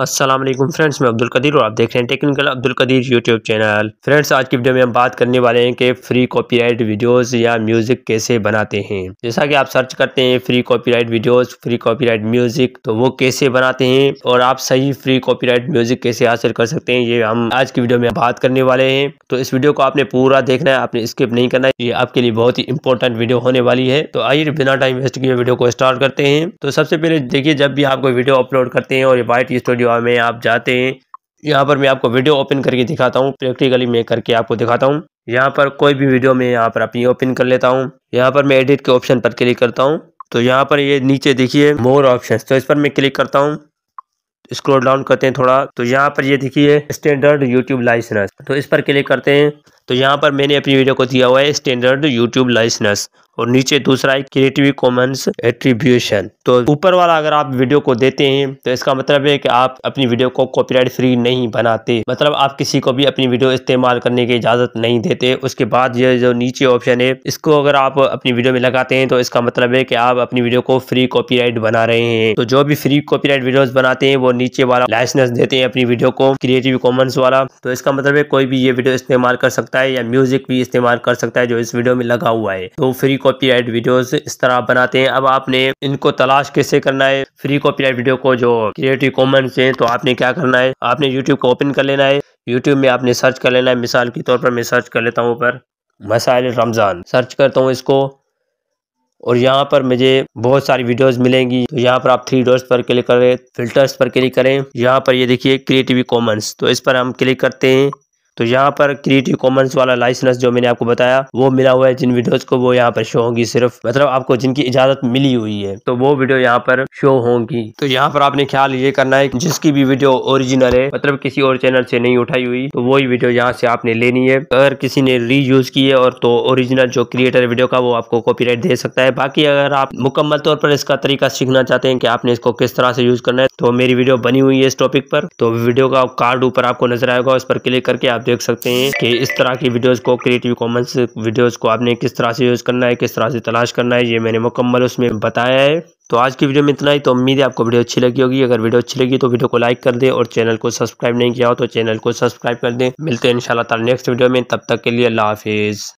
Aslam friends मैं अब्दुल कदीर और आप देख रहे हैं technical Abdul Qadir YouTube channel friends आज की वीडियो में हम बात करने वाले हैं कि फ्री कॉपीराइट वीडियोस या म्यूज़िक कैसे बनाते हैं जैसा कि आप सर्च करते हैं free copyright videos free copyright music तो वो कैसे बनाते हैं और आप सही फ्री कॉपी म्यूज़िक कैसे हासिल कर सकते हैं ये हम आज की वीडियो में बात करने वाले हैं तो इस वीडियो को आपने पूरा देखना है आपने स्किप नहीं करना है ये आपके लिए बहुत ही इंपॉर्टेंट वीडियो होने वाली है तो आइए बिना टाइम वेस्ट किए वीडियो को स्टार्ट करते हैं तो सबसे पहले देखिए जब भी आपको वीडियो अपलोड करते हैं और वाइट स्टोरी जो में आप जाते हैं यहाँ पर मैं आपको वीडियो ओपन करके दिखाता हूँ प्रैक्टिकली मैं करके आपको दिखाता हूँ यहाँ पर कोई भी वीडियो में यहाँ पर अपनी ओपन कर लेता हूँ यहाँ पर मैं एडिट के ऑप्शन पर क्लिक करता हूँ तो यहाँ पर ये नीचे देखिए मोर ऑप्शन तो इस पर मैं क्लिक करता हूँ स्क्रॉल डाउन करते हैं थोड़ा तो यहाँ पर ये देखिए स्टैंडर्ड यूट्यूब लाइसेंस तो इस पर क्लिक करते हैं तो यहाँ पर मैंने अपनी वीडियो को दिया हुआ है स्टैंडर्ड यूट्यूब लाइसेंस और नीचे दूसरा है क्रिएटिव कॉमन्स एट्रीब्यूशन तो ऊपर वाला अगर आप वीडियो को देते हैं तो इसका मतलब है कि आप अपनी वीडियो को कॉपीराइट फ्री नहीं बनाते मतलब आप किसी को भी अपनी वीडियो इस्तेमाल करने की इजाज़त नहीं देते उसके बाद ये जो नीचे ऑप्शन है इसको अगर आप अपनी वीडियो में लगाते हैं तो इसका मतलब है कि आप अपनी वीडियो को फ्री कॉपी बना रहे हैं तो जो भी फ्री कॉपी राइट बनाते हैं वो नीचे वाला लाइसेंस देते हैं अपनी वीडियो को क्रिएटिव कॉमन्स वाला तो इसका मतलब है कोई भी ये वीडियो इस्तेमाल कर सकता है सकता है या म्यूजिक भी इस्तेमाल कर सकता है जो इस वीडियो में लगा हुआ है तो फ्री कॉपीराइट वीडियोस इस तरह बनाते हैं अब आपने इनको तलाश कैसे करना है फ्री कॉपीराइट वीडियो को जो क्रिएटिव कॉमन्स है तो आपने क्या करना है आपने यूट्यूब को ओपन कर लेना है यूट्यूब में आपने सर्च कर लेना है मिसाल के तौर पर मैं सर्च कर लेता हूँ ऊपर मसाइल रमज़ान सर्च करता हूँ इसको और यहाँ पर मुझे बहुत सारी वीडियोस मिलेंगी तो यहाँ पर आप थ्री डोर्स पर क्लिक करें फिल्टर्स पर क्लिक करें यहाँ पर ये यह देखिए क्रिएटिव कॉमन्स तो इस पर हम क्लिक करते हैं तो यहाँ पर क्रिएटिव कॉमर्स वाला लाइसेंस जो मैंने आपको बताया वो मिला हुआ है जिन वीडियोस को वो यहाँ पर शो होंगी सिर्फ मतलब आपको जिनकी इजाजत मिली हुई है तो वो वीडियो यहाँ पर शो होंगी तो यहाँ पर आपने ख्याल ये करना है जिसकी भी वीडियो ओरिजिनल है मतलब किसी और चैनल से नहीं उठाई हुई तो वही वीडियो यहाँ से आपने लेनी है अगर किसी ने रीयूज की है और तो ओरिजिनल जो क्रिएटर वीडियो का वो आपको कॉपी दे सकता है बाकी अगर आप मुकम्मल तौर पर इसका तरीका सीखना चाहते हैं कि आपने इसको किस तरह से यूज करना है तो मेरी वीडियो बनी हुई है इस टॉपिक पर तो वीडियो का कार्ड ऊपर आपको नजर आएगा उस पर क्लिक करके आप देख सकते हैं कि इस तरह की वीडियोस को क्रिएटिव कॉमेंट वीडियोस को आपने किस तरह से यूज़ करना है किस तरह से तलाश करना है ये मैंने मुकम्मल उसमें बताया है तो आज की वीडियो में इतना ही तो उम्मीद है आपको वीडियो अच्छी लगी होगी अगर वीडियो अच्छी लगी तो वीडियो को लाइक कर दे और चैनल को सब्सक्राइब नहीं किया हो तो चैनल को सब्सक्राइब कर दे मिलते हैं इन ताला नेक्स्ट वीडियो में तब तक के लिए अल्लाह हाफिज़